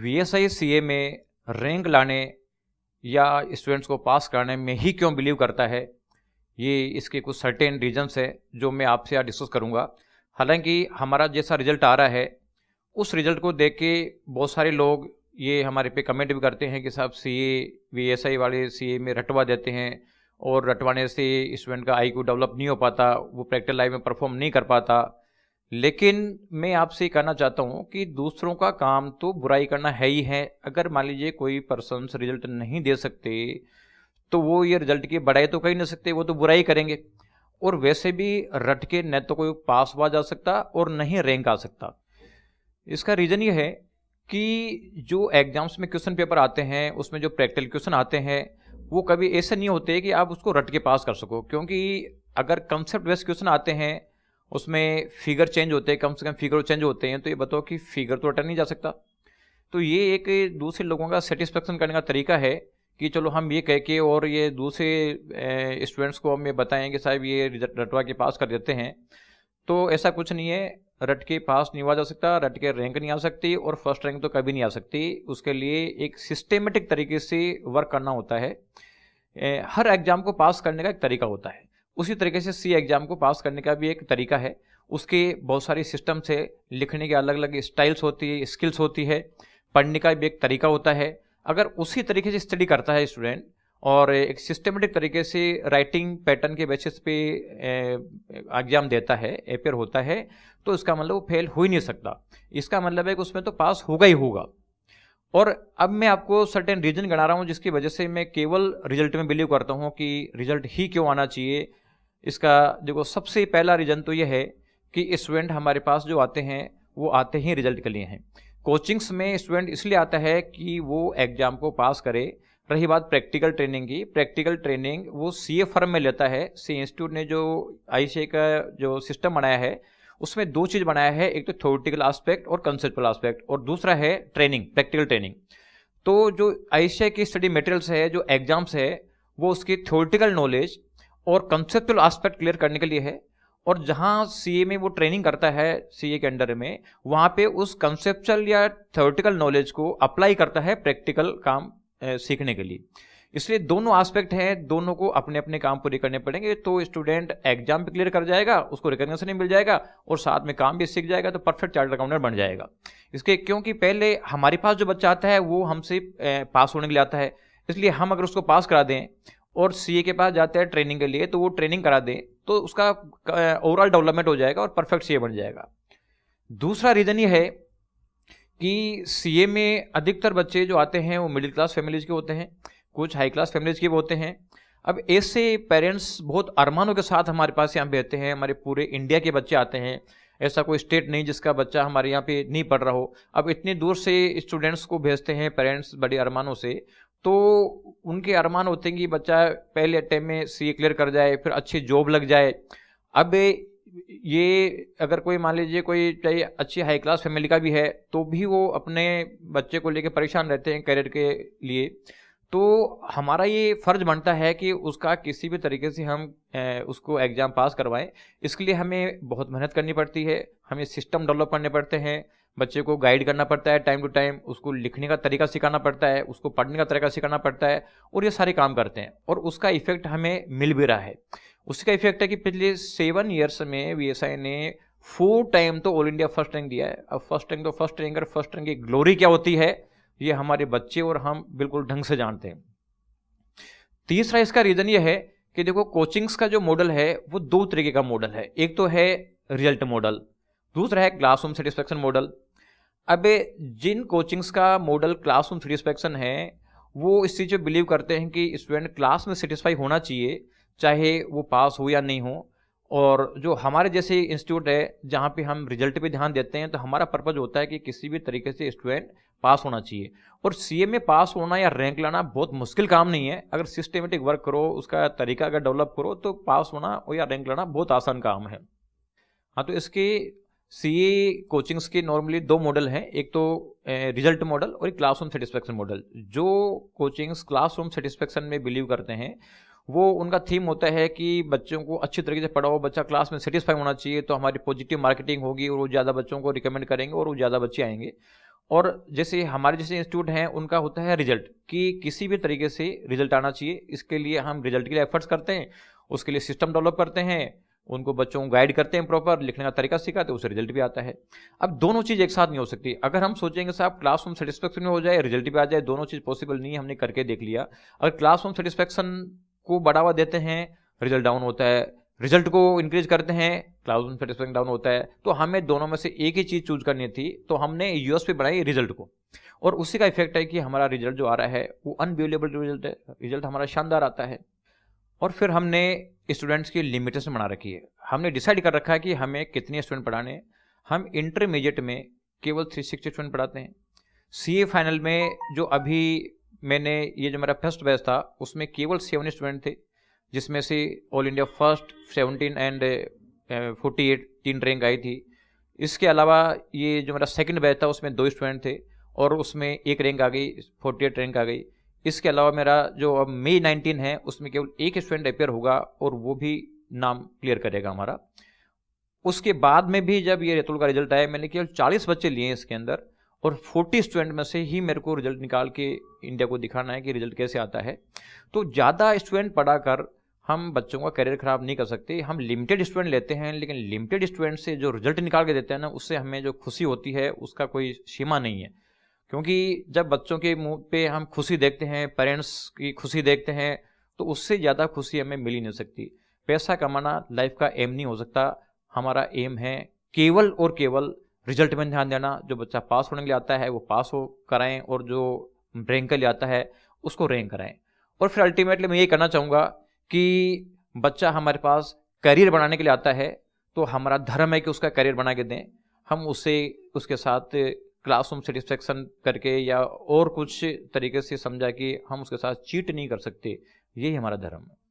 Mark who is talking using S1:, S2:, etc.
S1: V S I सी ए में rank लाने या स्टूडेंट्स को पास कराने में ही क्यों बिलीव करता है ये इसके कुछ सर्टेन रीजन्स है जो मैं आपसे यहाँ डिस्कस करूँगा हालांकि हमारा जैसा रिजल्ट आ रहा है उस रिजल्ट को देख के बहुत सारे लोग ये हमारे पे कमेंट भी करते हैं कि साहब सी ए वी एस आई वाले सी ए में रटवा देते हैं और रटवाने से स्टूडेंट का आई डेवलप नहीं हो पाता वो प्रैक्टिकल लाइफ में परफॉर्म नहीं कर पाता लेकिन मैं आपसे ये कहना चाहता हूँ कि दूसरों का काम तो बुराई करना है ही है अगर मान लीजिए कोई पर्सन रिजल्ट नहीं दे सकते तो वो ये रिजल्ट की बढ़ाई तो कर ही नहीं सकते वो तो बुराई करेंगे और वैसे भी रट के न तो कोई पास हुआ जा सकता और न ही रैंक आ सकता इसका रीज़न ये है कि जो एग्जाम्स में क्वेश्चन पेपर आते हैं उसमें जो प्रैक्टिकल क्वेश्चन आते हैं वो कभी ऐसे नहीं होते कि आप उसको रट के पास कर सको क्योंकि अगर कंसेप्ट बेस्ड क्वेश्चन आते हैं उसमें फिगर चेंज होते हैं कम से कम फिगर चेंज होते हैं तो ये बताओ कि फिगर तो हटा नहीं जा सकता तो ये एक दूसरे लोगों का सेटिस्फेक्शन करने का तरीका है कि चलो हम ये कह के और ये दूसरे स्टूडेंट्स को हम ये बताएं कि साहब ये रटवा के पास कर देते हैं तो ऐसा कुछ नहीं है रट के पास नहीं हुआ जा सकता रट के रैंक नहीं आ सकती और फर्स्ट रैंक तो कभी नहीं आ सकती उसके लिए एक सिस्टेमेटिक तरीके से वर्क करना होता है हर एग्जाम को पास करने का एक तरीका होता है उसी तरीके से सी एग्ज़ाम को पास करने का भी एक तरीका है उसके बहुत सारे सिस्टम से लिखने के अलग अलग स्टाइल्स होती है स्किल्स होती है पढ़ने का भी एक तरीका होता है अगर उसी तरीके से स्टडी करता है स्टूडेंट और एक सिस्टमेटिक तरीके से राइटिंग पैटर्न के बेसिस पे एग्जाम देता है अपेयर होता है तो इसका मतलब वो फेल हो ही नहीं सकता इसका मतलब है कि उसमें तो पास होगा ही होगा और अब मैं आपको सर्टेन रीजन गणा रहा हूँ जिसकी वजह से मैं केवल रिजल्ट में बिलीव करता हूँ कि रिजल्ट ही क्यों आना चाहिए इसका देखो सबसे पहला रीज़न तो यह है कि स्टूडेंट हमारे पास जो आते हैं वो आते ही रिजल्ट के लिए हैं कोचिंग्स में स्टूडेंट इसलिए आता है कि वो एग्ज़ाम को पास करे रही बात प्रैक्टिकल ट्रेनिंग की प्रैक्टिकल ट्रेनिंग वो सी ए फर्म में लेता है सी इंस्टीट्यूट ने जो आई का जो सिस्टम बनाया है उसमें दो चीज़ बनाया है एक तो थ्योरेटिकल आस्पेक्ट और कंसेप्चुअल आस्पेक्ट और दूसरा है ट्रेनिंग प्रैक्टिकल ट्रेनिंग तो जो आई की स्टडी मटेरियल्स है जो एग्जाम्स है वो उसकी थ्योरेटिकल नॉलेज और कंसेप्चुअल आस्पेक्ट क्लियर करने के लिए है और जहाँ सी में वो ट्रेनिंग करता है सी के अंडर में वहाँ पे उस कंसेप्चुअल या थ्योरेटिकल नॉलेज को अप्लाई करता है प्रैक्टिकल काम सीखने के लिए इसलिए दोनों एस्पेक्ट हैं दोनों को अपने अपने काम पूरे करने पड़ेंगे तो स्टूडेंट एग्जाम भी क्लियर कर जाएगा उसको रिकग्नेशन भी मिल जाएगा और साथ में काम भी सीख जाएगा तो परफेक्ट चार्ट अकाउंटेंट बन जाएगा इसके क्योंकि पहले हमारे पास जो बच्चा आता है वो हमसे पास होने के लिए आता है इसलिए हम अगर उसको पास करा दें और सीए के पास जाते हैं ट्रेनिंग के लिए तो वो ट्रेनिंग करा दे तो उसका ओवरऑल डेवलपमेंट हो जाएगा और परफेक्ट सीए बन जाएगा दूसरा रीज़न ये है कि सीए में अधिकतर बच्चे जो आते हैं वो मिडिल क्लास फैमिलीज के होते हैं कुछ हाई क्लास फैमिलीज के भी होते हैं अब ऐसे पेरेंट्स बहुत अरमानों के साथ हमारे पास यहाँ पे हैं हमारे पूरे इंडिया के बच्चे आते हैं ऐसा कोई स्टेट नहीं जिसका बच्चा हमारे यहाँ पे नहीं पढ़ रहा हो अब इतने दूर से स्टूडेंट्स को भेजते हैं पेरेंट्स बड़े अरमानों से तो उनके अरमान होते हैं कि बच्चा पहले अटैम्प में सी क्लियर कर जाए फिर अच्छी जॉब लग जाए अब ये अगर कोई मान लीजिए कोई चाहे अच्छी हाई क्लास फैमिली का भी है तो भी वो अपने बच्चे को लेके परेशान रहते हैं करियर के लिए तो हमारा ये फ़र्ज बनता है कि उसका किसी भी तरीके से हम उसको एग्ज़ाम पास करवाएं इसके लिए हमें बहुत मेहनत करनी पड़ती है हमें सिस्टम डेवलप करने पड़ते हैं बच्चे को गाइड करना पड़ता है टाइम टू टाइम उसको लिखने का तरीका सिखाना पड़ता है उसको पढ़ने का तरीका सिखाना पड़ता है और ये सारे काम करते हैं और उसका इफेक्ट हमें मिल भी रहा है उसका इफेक्ट है कि पिछले सेवन ईयर्स में वी ने फोर टाइम तो ऑल इंडिया फर्स्ट रैंक दिया है अब फर्स्ट रैंक तो फर्स्ट और फर्स्ट रैंक की ग्लोरी क्या होती है ये हमारे बच्चे और हम बिल्कुल ढंग से जानते हैं तीसरा इसका रीज़न ये है कि देखो कोचिंग्स का जो मॉडल है वो दो तरीके का मॉडल है एक तो है रिजल्ट मॉडल दूसरा है क्लासरूम सेटिस्फेक्शन मॉडल अब जिन कोचिंग्स का मॉडल क्लासरूम सेटिस्फेक्शन है वो इस चीज़ पर बिलीव करते हैं कि स्टूडेंट क्लास में सेटिस्फाई होना चाहिए चाहे वो पास हो या नहीं हो और जो हमारे जैसे इंस्टीट्यूट है जहाँ पे हम रिजल्ट पे ध्यान देते हैं तो हमारा पर्पज़ होता है कि किसी भी तरीके से स्टूडेंट पास होना चाहिए और सी में पास होना या रैंक लाना बहुत मुश्किल काम नहीं है अगर सिस्टमेटिक वर्क करो उसका तरीका अगर डेवलप करो तो पास होना या रैंक लाना बहुत आसान काम है हाँ तो इसके सी कोचिंग्स e के नॉर्मली दो मॉडल हैं एक तो रिजल्ट मॉडल और एक क्लासरूम सेटिस्फेक्शन मॉडल जो कोचिंग्स क्लासरूम सेटिस्फेक्शन में बिलीव करते हैं वो उनका थीम होता है कि बच्चों को अच्छी तरीके से पढ़ाओ बच्चा क्लास में सेटिस्फाई होना चाहिए तो हमारी पॉजिटिव मार्केटिंग होगी और वो ज़्यादा बच्चों को रिकमेंड करेंगे और वो ज़्यादा बच्चे आएंगे और जैसे हमारे जैसे इंस्टीट्यूट हैं उनका होता है रिजल्ट कि किसी भी तरीके से रिजल्ट आना चाहिए इसके लिए हम रिजल्ट के लिए एफर्ट्स करते हैं उसके लिए सिस्टम डेवलप करते हैं उनको बच्चों को गाइड करते हैं प्रॉपर लिखने का तरीका सिखाते तो हैं उससे रिजल्ट भी आता है अब दोनों चीज़ एक साथ नहीं हो सकती अगर हम सोचेंगे साहब क्लास रूम सेटिस्फेक्शन में हो जाए रिजल्ट भी आ जाए दोनों चीज़ पॉसिबल नहीं है हमने करके देख लिया अगर क्लास रूम सेटिस्फेक्शन को बढ़ावा देते हैं रिजल्ट डाउन होता है रिजल्ट को इंक्रीज करते हैं क्लास रूम सेटिस्फेक्शन डाउन होता है तो हमें दोनों में से एक ही चीज़ चूज करनी थी तो हमने यूएसपी बनाई रिजल्ट को और उसी का इफेक्ट है कि हमारा रिजल्ट जो आ रहा है वो अनबिलेबल रिजल्ट है रिजल्ट हमारा शानदार आता है और फिर हमने स्टूडेंट्स की लिमिटेशन बना रखी है हमने डिसाइड कर रखा है कि हमें कितने स्टूडेंट पढ़ाने हम इंटरमीडिएट में केवल थ्री सिक्सटी स्टूडेंट पढ़ाते हैं सी फाइनल में जो अभी मैंने ये जो मेरा फर्स्ट बैच था उसमें केवल सेवन स्टूडेंट थे जिसमें से all India first seventeen and forty eight तीन रैंक आई थी इसके अलावा ये जो मेरा सेकंड बैच था उसमें दो स्टूडेंट थे और उसमें एक रैंक आ गई फोर्टी एट रैंक आ गई इसके अलावा मेरा जो अब मई नाइनटीन है उसमें केवल एक स्टूडेंट अपेयर होगा और वो भी नाम क्लियर करेगा हमारा उसके बाद में भी जब ये रेतुल का रिजल्ट आया मैंने केवल चालीस बच्चे लिए हैं इसके अंदर और फोर्टी स्टूडेंट में से ही मेरे को रिजल्ट निकाल के इंडिया को दिखाना है कि रिजल्ट कैसे आता है तो ज़्यादा स्टूडेंट पढ़ा कर हम बच्चों का करियर खराब नहीं कर सकते हम लिमिटेड स्टूडेंट लेते हैं लेकिन लिमिटेड स्टूडेंट से जो रिजल्ट निकाल के देते हैं ना उससे हमें जो खुशी होती है उसका कोई सीमा नहीं है क्योंकि जब बच्चों के मुंह पे हम खुशी देखते हैं पेरेंट्स की खुशी देखते हैं तो उससे ज़्यादा खुशी हमें मिल ही नहीं सकती पैसा कमाना लाइफ का एम नहीं हो सकता हमारा एम है केवल और केवल रिजल्ट में ध्यान देना जो बच्चा पास होने के लिए आता है वो पास हो कराएं और जो रैंक के लिए आता है उसको रैंक कराएं और फिर अल्टीमेटली मैं ये कहना चाहूँगा कि बच्चा हमारे पास करियर बनाने के लिए आता है तो हमारा धर्म है कि उसका करियर बना के दें हम उससे उसके साथ क्लासरूम सेटिस्फेक्शन करके या और कुछ तरीके से समझा कि हम उसके साथ चीट नहीं कर सकते यही हमारा धर्म है